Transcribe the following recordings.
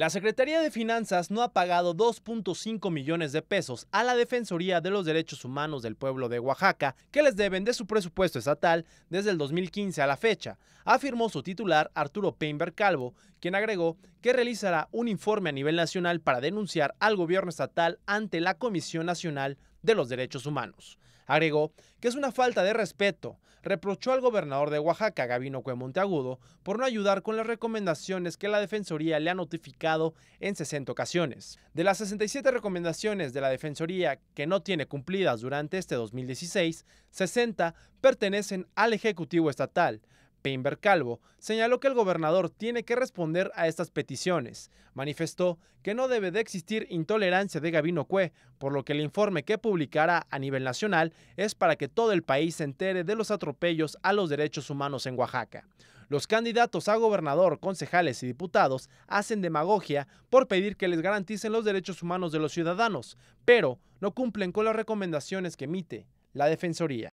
La Secretaría de Finanzas no ha pagado 2.5 millones de pesos a la Defensoría de los Derechos Humanos del Pueblo de Oaxaca, que les deben de su presupuesto estatal desde el 2015 a la fecha, afirmó su titular Arturo Peinberg Calvo, quien agregó que realizará un informe a nivel nacional para denunciar al gobierno estatal ante la Comisión Nacional de los Derechos Humanos. Agregó que es una falta de respeto. Reprochó al gobernador de Oaxaca, Gabino Cue Monteagudo, por no ayudar con las recomendaciones que la Defensoría le ha notificado en 60 ocasiones. De las 67 recomendaciones de la Defensoría que no tiene cumplidas durante este 2016, 60 pertenecen al Ejecutivo Estatal, Pimber Calvo, señaló que el gobernador tiene que responder a estas peticiones. Manifestó que no debe de existir intolerancia de Gabino Cue, por lo que el informe que publicará a nivel nacional es para que todo el país se entere de los atropellos a los derechos humanos en Oaxaca. Los candidatos a gobernador, concejales y diputados hacen demagogia por pedir que les garanticen los derechos humanos de los ciudadanos, pero no cumplen con las recomendaciones que emite la Defensoría.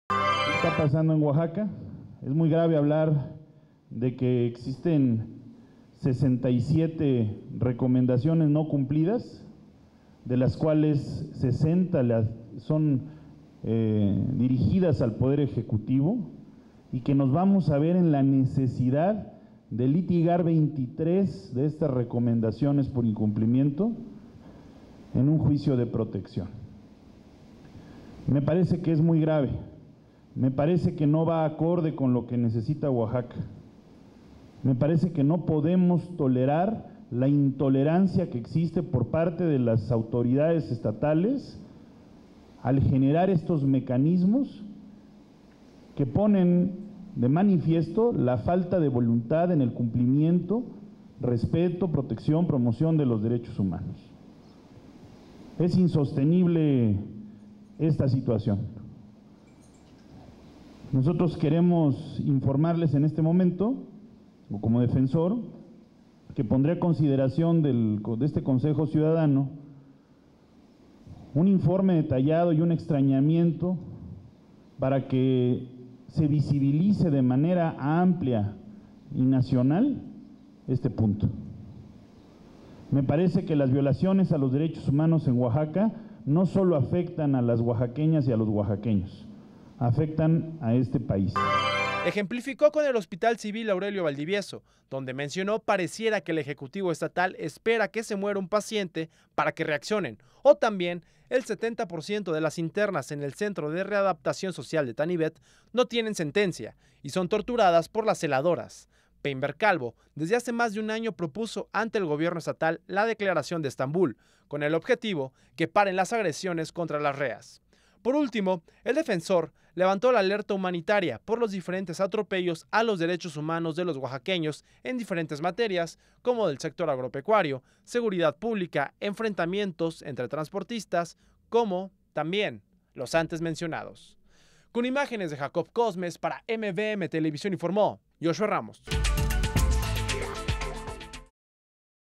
¿Qué está pasando en Oaxaca? Es muy grave hablar de que existen 67 recomendaciones no cumplidas, de las cuales 60 son eh, dirigidas al Poder Ejecutivo y que nos vamos a ver en la necesidad de litigar 23 de estas recomendaciones por incumplimiento en un juicio de protección. Me parece que es muy grave me parece que no va acorde con lo que necesita Oaxaca. Me parece que no podemos tolerar la intolerancia que existe por parte de las autoridades estatales al generar estos mecanismos que ponen de manifiesto la falta de voluntad en el cumplimiento, respeto, protección, promoción de los derechos humanos. Es insostenible esta situación. Nosotros queremos informarles en este momento, o como defensor, que pondré a consideración de este Consejo Ciudadano un informe detallado y un extrañamiento para que se visibilice de manera amplia y nacional este punto. Me parece que las violaciones a los derechos humanos en Oaxaca no solo afectan a las oaxaqueñas y a los oaxaqueños, afectan a este país. Ejemplificó con el Hospital Civil Aurelio Valdivieso, donde mencionó pareciera que el Ejecutivo Estatal espera que se muera un paciente para que reaccionen, o también el 70% de las internas en el Centro de Readaptación Social de Tanibet no tienen sentencia y son torturadas por las celadoras. Peimber Calvo, desde hace más de un año propuso ante el gobierno estatal la declaración de Estambul, con el objetivo que paren las agresiones contra las reas. Por último, el defensor levantó la alerta humanitaria por los diferentes atropellos a los derechos humanos de los oaxaqueños en diferentes materias, como del sector agropecuario, seguridad pública, enfrentamientos entre transportistas, como también los antes mencionados. Con imágenes de Jacob Cosmes para MBM Televisión informó Joshua Ramos.